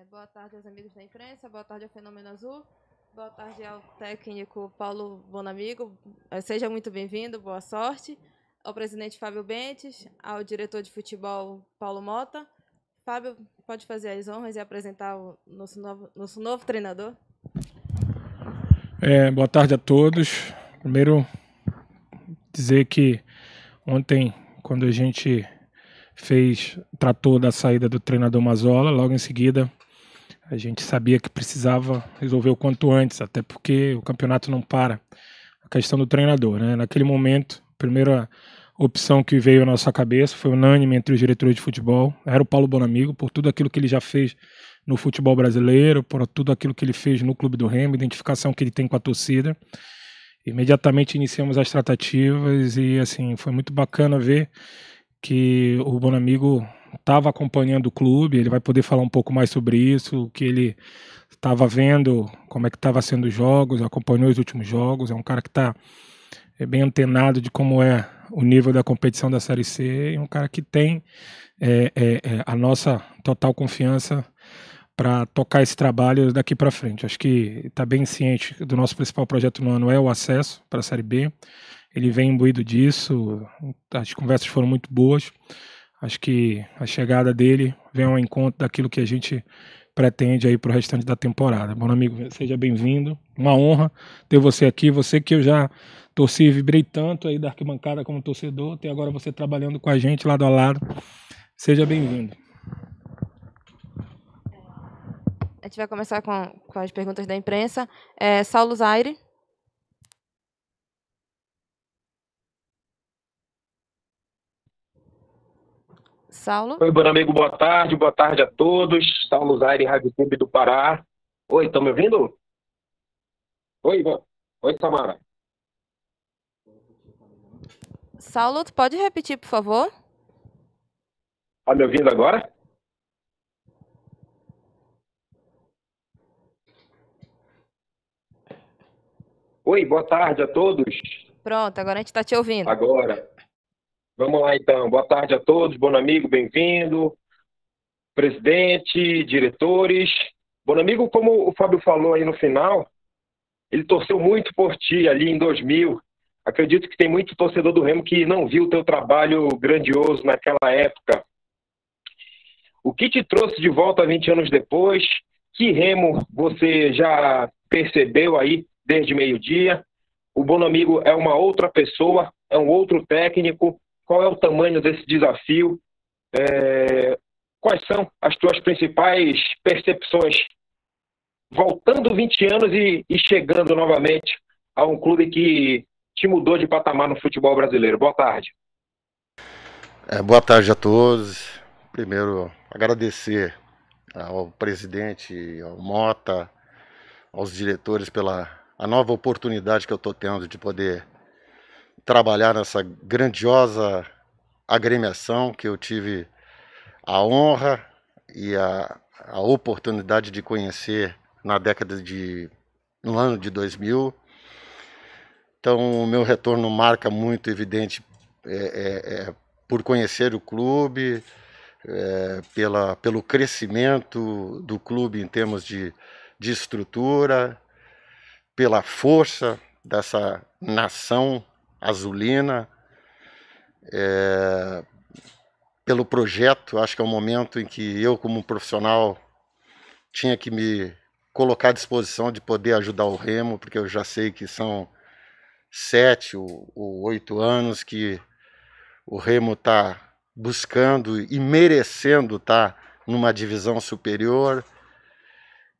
É, boa tarde aos amigos da imprensa, boa tarde ao Fenômeno Azul, boa tarde ao técnico Paulo Bonamigo. É, seja muito bem-vindo, boa sorte. Ao presidente Fábio Bentes, ao diretor de futebol Paulo Mota. Fábio, pode fazer as honras e apresentar o nosso novo, nosso novo treinador. É, boa tarde a todos. Primeiro, dizer que ontem, quando a gente fez, tratou da saída do treinador Mazola, logo em seguida a gente sabia que precisava resolver o quanto antes, até porque o campeonato não para. A questão do treinador, né? Naquele momento, a primeira opção que veio à nossa cabeça foi unânime entre os diretores de futebol. Era o Paulo Bonamigo, por tudo aquilo que ele já fez no futebol brasileiro, por tudo aquilo que ele fez no Clube do Remo, identificação que ele tem com a torcida. Imediatamente iniciamos as tratativas e assim foi muito bacana ver que o Bonamigo estava acompanhando o clube, ele vai poder falar um pouco mais sobre isso, o que ele estava vendo como é que estava sendo os jogos, acompanhou os últimos jogos, é um cara que está é bem antenado de como é o nível da competição da Série C, é um cara que tem é, é, é a nossa total confiança para tocar esse trabalho daqui para frente. Acho que está bem ciente do nosso principal projeto no ano é o acesso para a Série B. Ele vem imbuído disso, as conversas foram muito boas. Acho que a chegada dele vem ao encontro daquilo que a gente pretende aí para o restante da temporada. Bom amigo, seja bem-vindo. Uma honra ter você aqui. Você que eu já torci e vibrei tanto aí da arquibancada como torcedor, tem agora você trabalhando com a gente lado a lado. Seja bem-vindo. A gente vai começar com, com as perguntas da imprensa. É, Saulo Zaire, Saulo. Oi, amigo boa tarde, boa tarde a todos. Saulo Zaire, Rádio Clube do Pará. Oi, estão me ouvindo? Oi, bom Oi, Samara. Saulo, tu pode repetir, por favor? Está me ouvindo agora? Oi, boa tarde a todos. Pronto, agora a gente está te ouvindo. Agora. Vamos lá então. Boa tarde a todos, amigo, bem-vindo. Presidente, diretores. amigo, como o Fábio falou aí no final, ele torceu muito por ti ali em 2000. Acredito que tem muito torcedor do Remo que não viu o teu trabalho grandioso naquela época. O que te trouxe de volta 20 anos depois? Que Remo você já percebeu aí desde meio-dia? O amigo é uma outra pessoa, é um outro técnico, qual é o tamanho desse desafio, é, quais são as tuas principais percepções voltando 20 anos e, e chegando novamente a um clube que te mudou de patamar no futebol brasileiro. Boa tarde. É, boa tarde a todos. Primeiro, agradecer ao presidente, ao Mota, aos diretores pela a nova oportunidade que eu estou tendo de poder trabalhar nessa grandiosa agremiação que eu tive a honra e a, a oportunidade de conhecer na década de no ano de 2000. Então, o meu retorno marca muito evidente é, é, é, por conhecer o clube, é, pela, pelo crescimento do clube em termos de, de estrutura, pela força dessa nação azulina, é, pelo projeto. Acho que é o um momento em que eu, como profissional, tinha que me colocar à disposição de poder ajudar o Remo, porque eu já sei que são sete ou, ou oito anos que o Remo está buscando e merecendo estar tá numa divisão superior.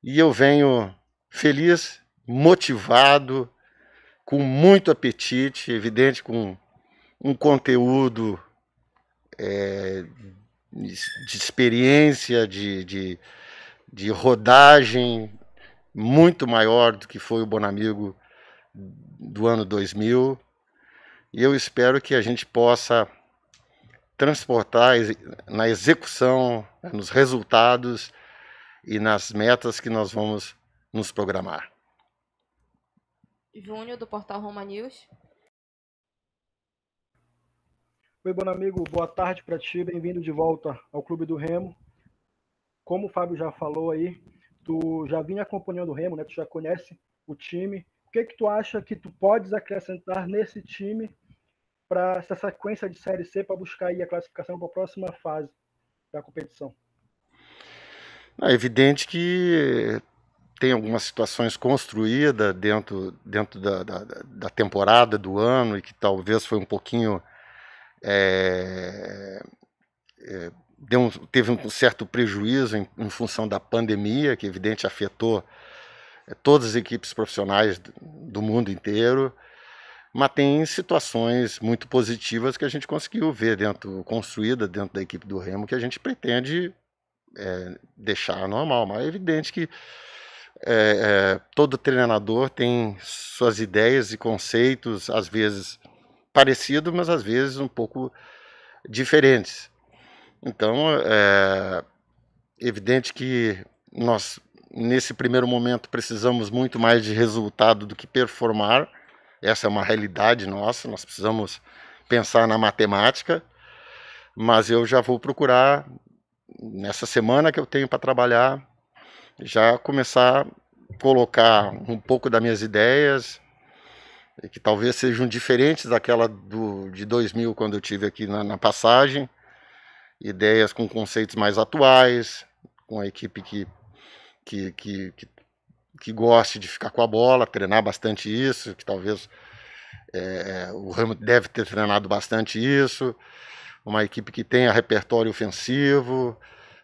E eu venho feliz, motivado, com muito apetite, evidente, com um conteúdo é, de experiência, de, de, de, rodagem muito maior do que foi o Bonamigo do ano 2000. E eu espero que a gente possa transportar na execução, nos resultados e nas metas que nós vamos nos programar. Júnior, do portal Roma News. Oi, bom amigo, boa tarde para ti, bem-vindo de volta ao Clube do Remo. Como o Fábio já falou aí, tu já vinha acompanhando o Remo, né? Tu já conhece o time. O que é que tu acha que tu podes acrescentar nesse time para essa sequência de série C para buscar aí a classificação para a próxima fase da competição? É evidente que tem algumas situações construídas dentro, dentro da, da, da, temporada, do ano, e que talvez foi um pouquinho. É, é, um, teve um certo prejuízo em, em, função da pandemia, que evidente afetou é, todas as equipes profissionais do mundo inteiro, mas tem situações muito positivas que a gente conseguiu ver dentro, construída dentro da equipe do Remo, que a gente pretende é, deixar normal, mas é evidente que é, é, todo treinador tem suas ideias e conceitos, às vezes parecidos, mas às vezes um pouco diferentes. Então, é evidente que nós, nesse primeiro momento, precisamos muito mais de resultado do que performar. Essa é uma realidade nossa, nós precisamos pensar na matemática, mas eu já vou procurar, nessa semana que eu tenho para trabalhar, já começar a colocar um pouco das minhas ideias, que talvez sejam diferentes daquela do, de 2000, quando eu tive aqui na, na passagem, ideias com conceitos mais atuais, com a equipe que, que, que, que, que goste de ficar com a bola, treinar bastante isso, que talvez é, o Ramo deve ter treinado bastante isso, uma equipe que tenha repertório ofensivo,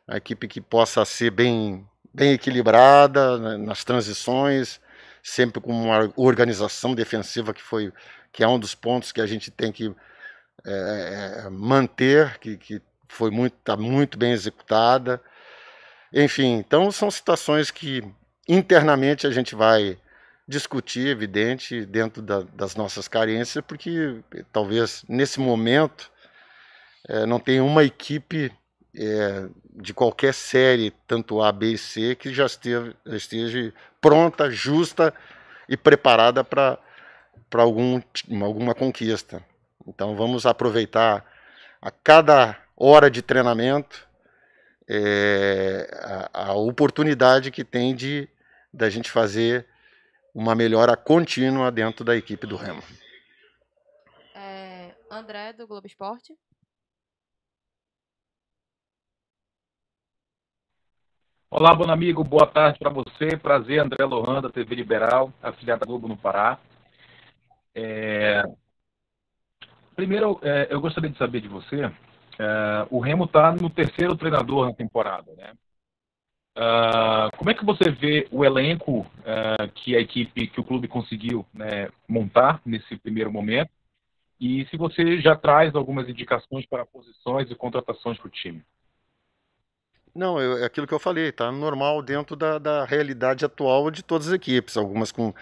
uma equipe que possa ser bem bem equilibrada né, nas transições, sempre com uma organização defensiva que foi que é um dos pontos que a gente tem que é, manter, que, que foi muito está muito bem executada. Enfim, então são situações que internamente a gente vai discutir, evidente, dentro da, das nossas carências, porque talvez nesse momento é, não tem uma equipe é, de qualquer série, tanto A, B e C, que já esteja, esteja pronta, justa e preparada para algum, alguma conquista. Então vamos aproveitar a cada hora de treinamento é, a, a, oportunidade que tem de da gente fazer uma melhora contínua dentro da equipe do Remo. É, André do Globo Esporte. Olá, bom amigo, boa tarde para você. Prazer, André Lohan, da TV Liberal, afiliada Globo no Pará. É... Primeiro, é, eu gostaria de saber de você, é, o Remo está no terceiro treinador na temporada, né? Ah, como é que você vê o elenco é, que a equipe, que o clube conseguiu né, montar nesse primeiro momento? E se você já traz algumas indicações para posições e contratações para o time? Não, eu, é aquilo que eu falei, tá normal dentro da, da realidade atual de todas as equipes, algumas com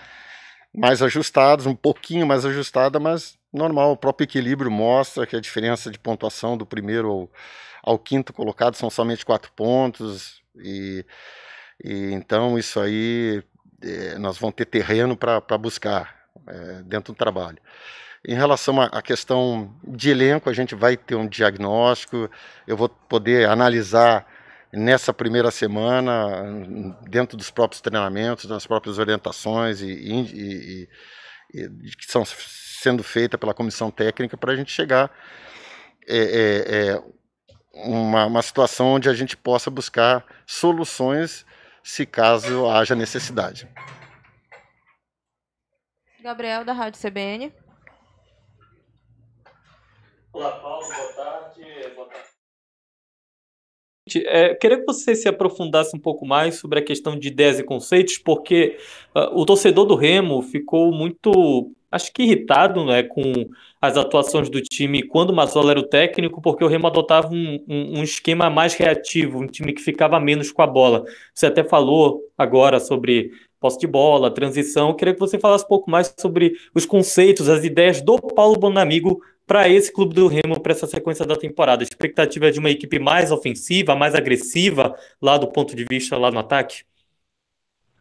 mais ajustadas, um pouquinho mais ajustada, mas normal. O próprio equilíbrio mostra que a diferença de pontuação do primeiro ao, ao quinto colocado são somente quatro pontos. E, e então isso aí é, nós vamos ter terreno para buscar é, dentro do trabalho. Em relação à questão de elenco, a gente vai ter um diagnóstico, eu vou poder analisar nessa primeira semana, dentro dos próprios treinamentos, das próprias orientações e, e, e, e que estão sendo feitas pela comissão técnica para a gente chegar é, é, é, uma, uma situação onde a gente possa buscar soluções se caso haja necessidade. Gabriel, da Rádio CBN. Olá, Paulo, boa tarde. É, queria que você se aprofundasse um pouco mais sobre a questão de ideias e conceitos, porque uh, o torcedor do Remo ficou muito, acho que irritado né, com as atuações do time quando o Mazola era o técnico, porque o Remo adotava um, um, um, esquema mais reativo, um time que ficava menos com a bola. Você até falou agora sobre posse de bola, transição. Eu queria que você falasse um pouco mais sobre os conceitos, as ideias do Paulo Bonamigo para esse clube do Remo para essa sequência da temporada? A expectativa é de uma equipe mais ofensiva, mais agressiva, lá do ponto de vista lá no ataque?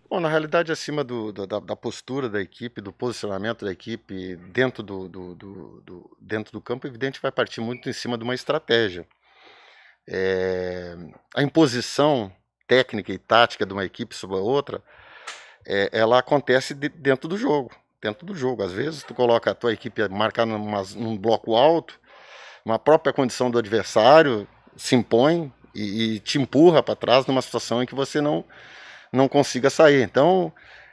Bom, na realidade, acima do, da, da, postura da equipe, do posicionamento da equipe dentro do, do, do, dentro do campo, é evidente, vai partir muito em cima de uma estratégia. É, a imposição técnica e tática de uma equipe sobre a outra, é, ela acontece de, dentro do jogo dentro do jogo. Às vezes tu coloca a tua equipe marcar num bloco alto, uma própria condição do adversário se impõe e, e te empurra para trás numa situação em que você não, não consiga sair. Então,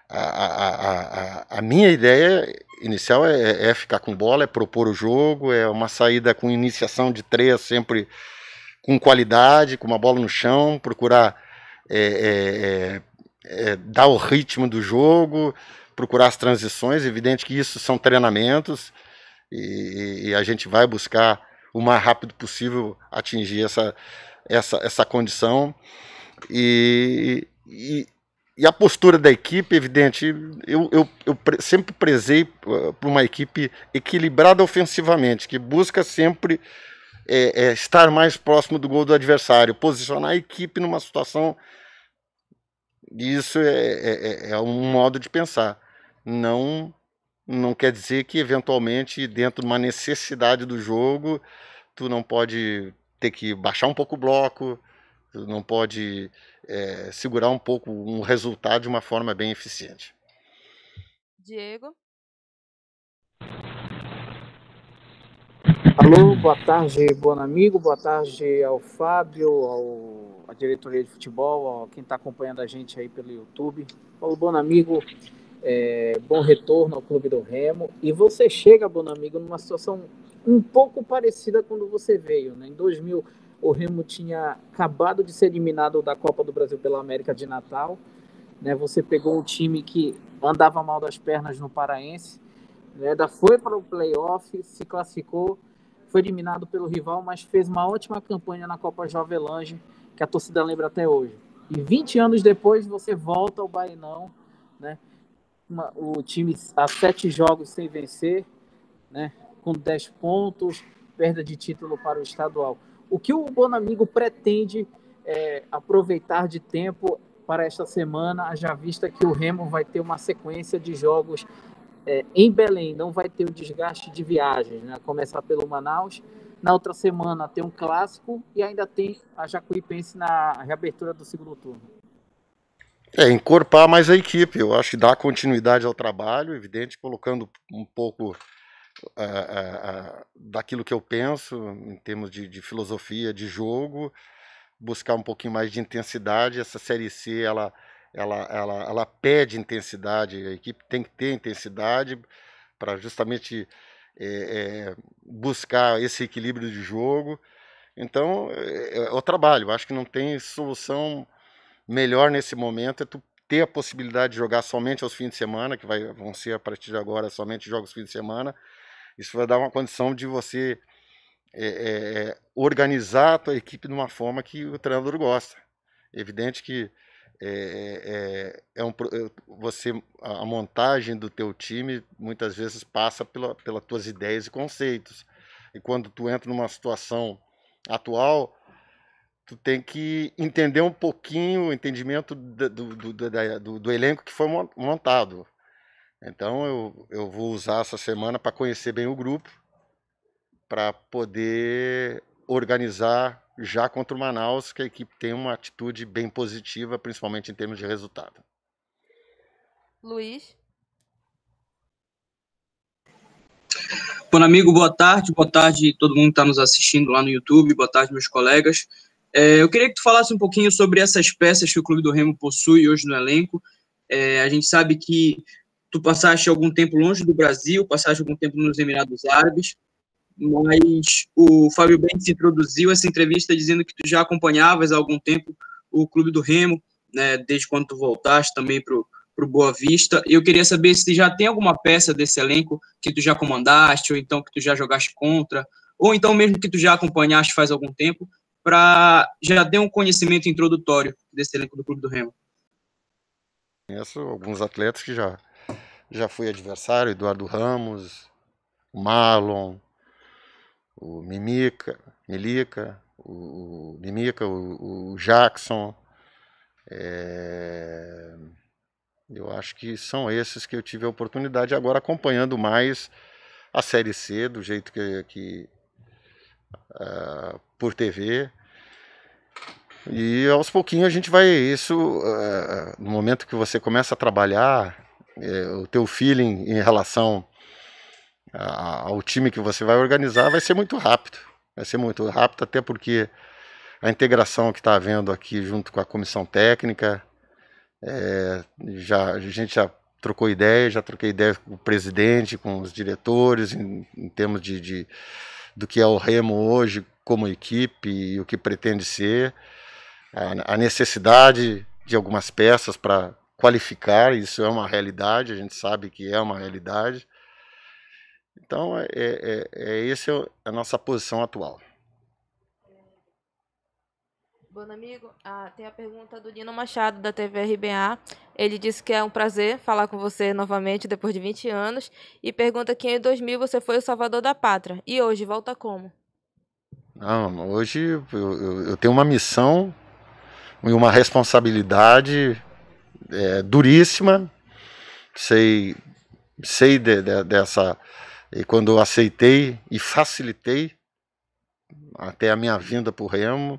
a, a, a, a minha ideia inicial é, é, é, ficar com bola, é propor o jogo, é uma saída com iniciação de três sempre com qualidade, com uma bola no chão, procurar é, é, é, é dar o ritmo do jogo, procurar as transições, evidente que isso são treinamentos e, e a gente vai buscar o mais rápido possível atingir essa, essa, essa condição. E, e, e a postura da equipe, evidente, eu, eu, eu sempre prezei eh, por uma equipe equilibrada ofensivamente, que busca sempre é, é, estar mais próximo do gol do adversário, posicionar a equipe numa situação. Isso é, é, é, é um modo de pensar não não quer dizer que eventualmente dentro de uma necessidade do jogo tu não pode ter que baixar um pouco o bloco, tu não pode é, segurar um pouco um resultado de uma forma bem eficiente. Diego. Alô, boa tarde, bom amigo, boa tarde ao Fábio, ao, à diretoria de futebol, a quem está acompanhando a gente aí pelo YouTube. Paulo, bom amigo, é, bom retorno ao Clube do Remo. E você chega, Bonamigo, numa situação um pouco parecida quando você veio. Né? Em 2000, o Remo tinha acabado de ser eliminado da Copa do Brasil pela América de Natal. Né? Você pegou um time que andava mal das pernas no Paraense, né? foi para o playoff, se classificou, foi eliminado pelo rival, mas fez uma ótima campanha na Copa Lange, que a torcida lembra até hoje. E 20 anos depois você volta ao Bainão, né? uma, o time a sete jogos sem vencer, né, com dez pontos, perda de título para o estadual. O que o Bonamigo pretende é, aproveitar de tempo para esta semana, já vista que o Remo vai ter uma sequência de jogos é, em Belém, não vai ter o desgaste de viagens, né? começar pelo Manaus, na outra semana tem um clássico e ainda tem a Jacuipense na reabertura do segundo turno. É, encorpar mais a equipe. Eu acho que dá continuidade ao trabalho, evidente, colocando um pouco eh, eh, eh, daquilo que eu penso em termos de, de, filosofia de jogo, buscar um pouquinho mais de intensidade. Essa série C ela, ela, ela, ela pede intensidade, a equipe tem que ter intensidade para justamente é, é, buscar esse equilíbrio de jogo. Então, é, é, é o trabalho. Acho que não tem solução melhor nesse momento é tu ter a possibilidade de jogar somente aos fins de semana, que vai, vão ser a partir de agora somente jogos fins de semana. Isso vai dar uma condição de você é, é, organizar a tua equipe de uma forma que o treinador gosta. É evidente que é, é, é um, você a montagem do teu time muitas vezes passa pela, pelas tuas ideias e conceitos. E quando tu entra numa situação atual, tu tem que entender um pouquinho o entendimento do, do, do, do, do elenco que foi montado. Então eu, eu vou usar essa semana para conhecer bem o grupo, para poder organizar já contra o Manaus, que a equipe tem uma atitude bem positiva, principalmente em termos de resultado. Luiz? Bom, amigo, boa tarde. Boa tarde todo mundo que está nos assistindo lá no YouTube. Boa tarde, meus colegas. É, eu queria que tu falasse um pouquinho sobre essas peças que o Clube do Remo possui hoje no elenco. É, a gente sabe que tu passaste algum tempo longe do Brasil, passaste algum tempo nos Emirados Árabes, mas o Fábio Bentes introduziu essa entrevista dizendo que tu já acompanhavas há algum tempo o Clube do Remo, né, desde quando tu voltaste também para o Boa Vista. Eu queria saber se já tem alguma peça desse elenco que tu já comandaste, ou então que tu já jogaste contra, ou então mesmo que tu já acompanhaste faz algum tempo, para já ter um conhecimento introdutório desse elenco do Clube do Remo? Conheço alguns atletas que já, já fui adversário, Eduardo Ramos, o Marlon, o Mimica, Milica, o, o Mimica, o, o Jackson. É... Eu acho que são esses que eu tive a oportunidade agora acompanhando mais a Série C, do jeito que, que, uh, por TV. E aos pouquinhos a gente vai isso uh, no momento que você começa a trabalhar uh, o teu feeling em relação ao time que você vai organizar vai ser muito rápido, vai ser muito rápido até porque a integração que está havendo aqui junto com a comissão técnica é, já a gente já trocou ideia, já troquei ideia com o presidente, com os diretores em, em termos de, de do que é o Remo hoje como equipe e o que pretende ser, a, é, a necessidade de algumas peças para qualificar, isso é uma realidade, a gente sabe que é uma realidade. Então, é, é, é essa é, é a nossa posição atual. Bom amigo, ah, tem a pergunta do Nino Machado, da TV RBA. Ele disse que é um prazer falar com você novamente depois de 20 anos e pergunta que em 2000 você foi o salvador da pátria e hoje volta como? Não, hoje eu, eu, eu tenho uma missão e uma responsabilidade é, duríssima. Sei, sei de, de, dessa. E quando eu aceitei e facilitei até a minha vinda para o Remo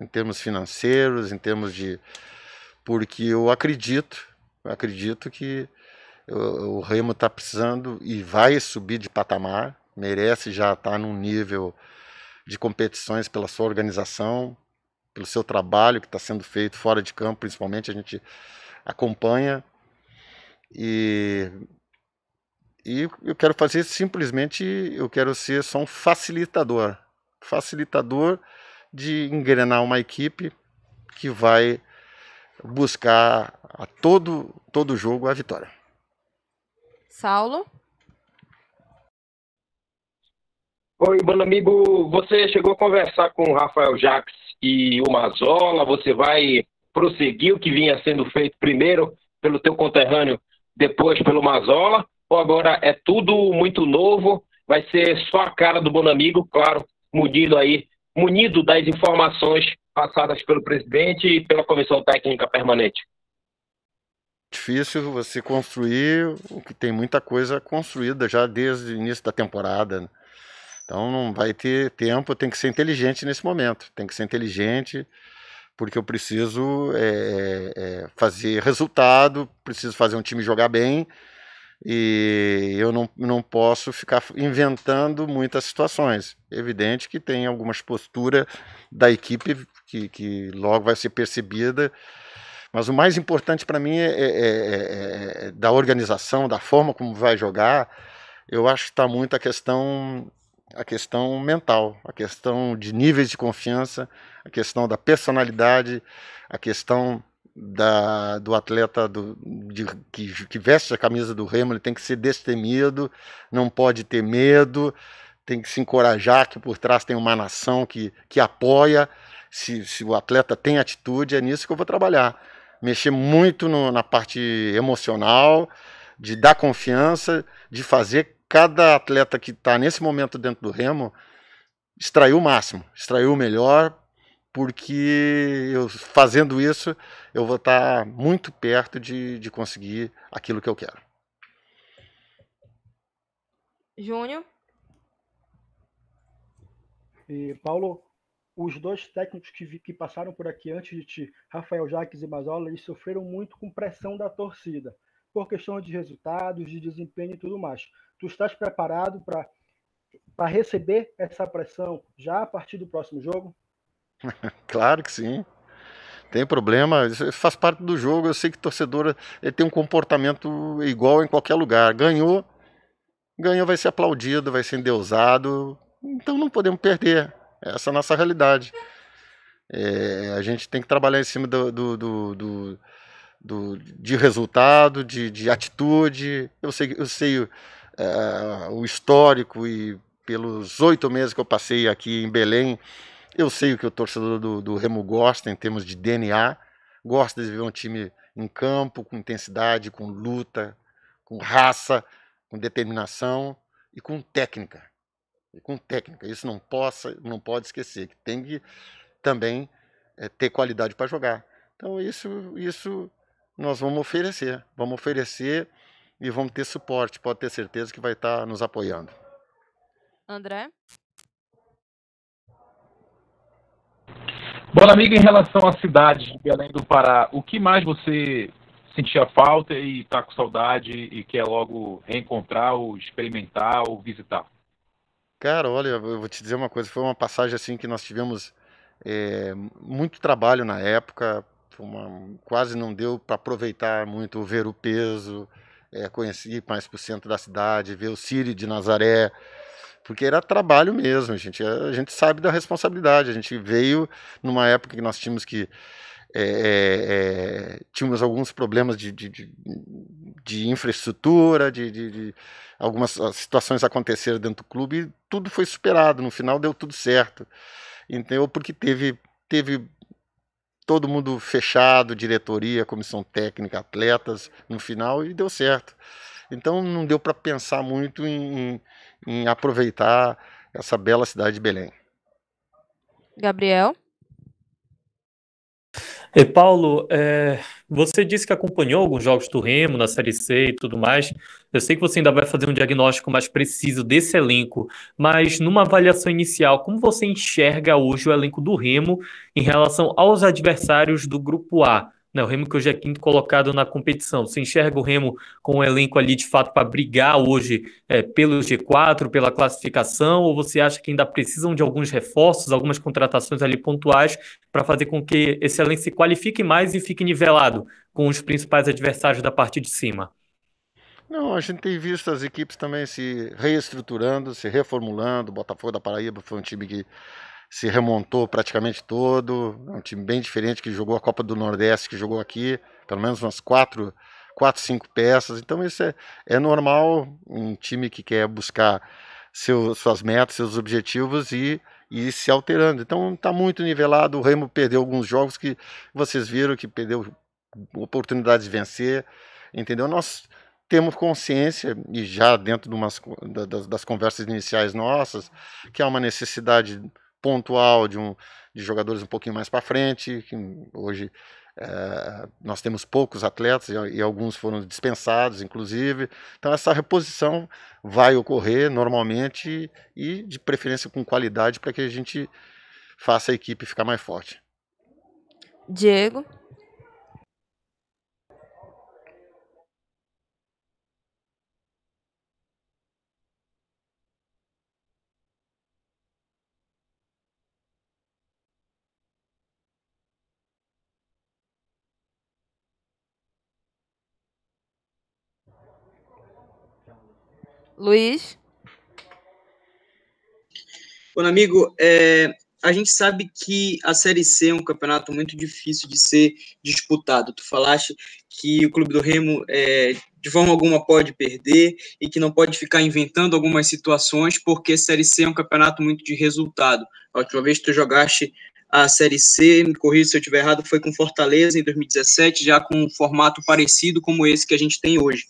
em termos financeiros, em termos de. Porque eu acredito, eu acredito que o Remo está precisando e vai subir de patamar, merece já estar tá num nível de competições pela sua organização, pelo seu trabalho que está sendo feito fora de campo, principalmente a gente acompanha. E, e eu quero fazer simplesmente, eu quero ser só um facilitador. Facilitador de engrenar uma equipe que vai buscar a todo, todo jogo a vitória. Saulo? Oi, bom amigo, você chegou a conversar com o Rafael Jacques e o Mazola, você vai prosseguir o que vinha sendo feito primeiro pelo teu conterrâneo, depois pelo Mazola, ou agora é tudo muito novo, vai ser só a cara do Bonamigo, claro, mudido aí munido das informações passadas pelo presidente e pela comissão técnica permanente? Difícil você construir o que tem muita coisa construída já desde o início da temporada. Né? Então não vai ter tempo, tem que ser inteligente nesse momento. Tem que ser inteligente, porque eu preciso é, é, fazer resultado, preciso fazer um time jogar bem e eu não, não posso ficar inventando muitas situações. Evidente que tem algumas posturas da equipe que, que logo vai ser percebida, mas o mais importante para mim é é é, é, é, é, da organização, da forma como vai jogar. Eu acho que está muito a questão a questão mental, a questão de níveis de confiança, a questão da personalidade, a questão da, do atleta do, de, que, que, veste a camisa do Remo, ele tem que ser destemido, não pode ter medo, tem que se encorajar que por trás tem uma nação que, que apoia. Se, se o atleta tem atitude, é nisso que eu vou trabalhar. Mexer muito no, na parte emocional, de dar confiança, de fazer cada atleta que está nesse momento dentro do Remo extrair o máximo, extrair o melhor porque eu, fazendo isso eu vou estar muito perto de, de conseguir aquilo que eu quero. Júnior? E Paulo, os dois técnicos que, vi, que passaram por aqui antes de ti, Rafael Jaques e Mazola, eles sofreram muito com pressão da torcida, por questão de resultados, de desempenho e tudo mais. Tu estás preparado para receber essa pressão já a partir do próximo jogo? claro que sim. Tem problema, faz parte do jogo. Eu sei que torcedor tem um comportamento igual em qualquer lugar. Ganhou, ganhou, vai ser aplaudido, vai ser endeusado. Então não podemos perder. Essa é a nossa realidade. É, a gente tem que trabalhar em cima do, do, do, do do, de resultado, de, de atitude. Eu sei, eu sei é, o histórico e pelos oito meses que eu passei aqui em Belém, eu sei o que o torcedor do, do Remo gosta em termos de DNA, gosta de ver um time em campo, com intensidade, com luta, com raça, com determinação e com técnica. E com técnica. Isso não possa, não pode esquecer que tem que também é, ter qualidade para jogar. Então isso, isso nós vamos oferecer, vamos oferecer e vamos ter suporte. Pode ter certeza que vai estar tá nos apoiando. André? Bom, amigo, em relação à cidade de Belém do Pará, o que mais você sentia falta e está com saudade e quer logo reencontrar ou experimentar ou visitar? Cara, olha, eu vou te dizer uma coisa, foi uma passagem assim que nós tivemos é, muito trabalho na época, uma, quase não deu para aproveitar muito ver o peso, é, mais para o centro da cidade, ver o Sírio de Nazaré, porque era trabalho mesmo, a gente, a gente sabe da responsabilidade, a gente veio numa época que nós tínhamos que é, é, tínhamos alguns problemas de, de, de, de infraestrutura, de, de, algumas ah, situações aconteceram dentro do clube e tudo foi superado, no final deu tudo certo. entendeu porque teve, teve todo mundo fechado, diretoria, comissão técnica, atletas, no final e deu certo. Então não deu para pensar muito em, em em aproveitar essa bela cidade de Belém. Gabriel? E Paulo, é, você disse que acompanhou alguns jogos do Remo na Série C e tudo mais. Eu sei que você ainda vai fazer um diagnóstico mais preciso desse elenco, mas numa avaliação inicial, como você enxerga hoje o elenco do Remo em relação aos adversários do Grupo A? Né? O Remo que hoje é quinto colocado na competição. Você enxerga o Remo com o elenco ali de fato para brigar hoje é, pelo G4, pela classificação, ou você acha que ainda precisam de alguns reforços, algumas contratações ali pontuais para fazer com que esse elenco se qualifique mais e fique nivelado com os principais adversários da parte de cima? Não, a gente tem visto as equipes também se reestruturando, se reformulando. O Botafogo da Paraíba foi um time que se remontou praticamente todo. É um time bem diferente que jogou a Copa do Nordeste, que jogou aqui, pelo menos umas quatro, quatro cinco peças. Então isso é, é normal, um time que quer buscar seu, suas metas, seus objetivos e, e se alterando. Então está muito nivelado. O Remo perdeu alguns jogos que vocês viram que perdeu oportunidades de vencer, entendeu? Nós temos consciência, e já dentro de umas, das, das conversas iniciais nossas, que há uma necessidade pontual de, um, de jogadores um pouquinho mais para frente. que hoje é, nós temos poucos atletas e, e, alguns foram dispensados, inclusive. Então, essa reposição vai ocorrer normalmente e de preferência com qualidade para que a gente faça a equipe ficar mais forte. Diego? Luiz? Bom, amigo, é, a gente sabe que a Série C é um campeonato muito difícil de ser disputado. Tu falaste que o Clube do Remo, é, de forma alguma, pode perder e que não pode ficar inventando algumas situações, porque a Série C é um campeonato muito de resultado. A última vez que tu jogaste a Série C, me corrija se eu estiver errado, foi com Fortaleza em 2017, já com um formato parecido como esse que a gente tem hoje.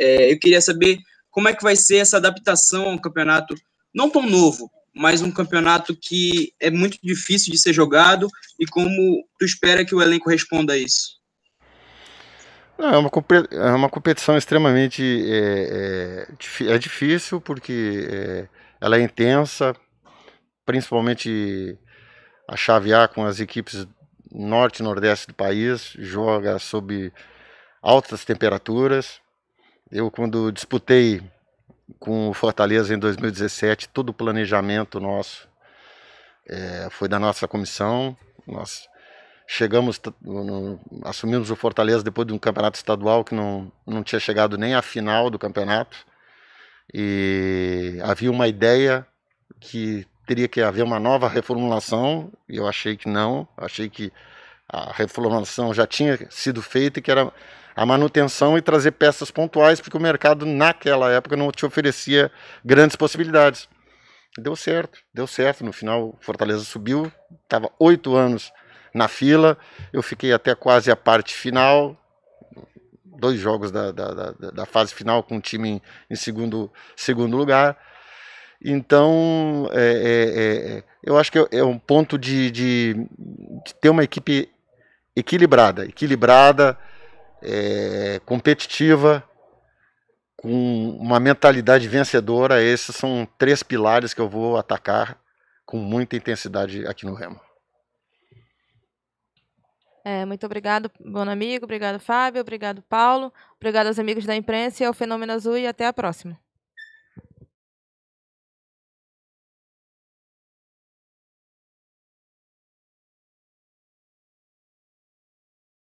É, eu queria saber como é que vai ser essa adaptação a um campeonato não tão novo, mas um campeonato que é muito difícil de ser jogado e como tu espera que o elenco responda a isso? É uma, é uma competição extremamente é, é, é difícil porque é, ela é intensa, principalmente a chave A com as equipes norte e nordeste do país, joga sob altas temperaturas, eu, quando disputei com o Fortaleza em 2017, todo o planejamento nosso é, foi da nossa comissão. Nós chegamos, no, assumimos o Fortaleza depois de um campeonato estadual que não, não tinha chegado nem à final do campeonato. E havia uma ideia que teria que haver uma nova reformulação, e eu achei que não, achei que a reformulação já tinha sido feita e que era a manutenção e trazer peças pontuais, porque o mercado naquela época não te oferecia grandes possibilidades. Deu certo, deu certo. No final, Fortaleza subiu, estava oito anos na fila, eu fiquei até quase a parte final, dois jogos da, da, da, da fase final com o time em, em segundo, segundo lugar. Então, é, é, é, é eu acho que é, é um ponto de, de, de ter uma equipe equilibrada, equilibrada, é, competitiva, com uma mentalidade vencedora. Esses são três pilares que eu vou atacar com muita intensidade aqui no Remo. É, muito obrigado, bom amigo. Obrigado, Fábio. Obrigado, Paulo. Obrigado aos amigos da imprensa e ao Fenômeno Azul. E até a próxima.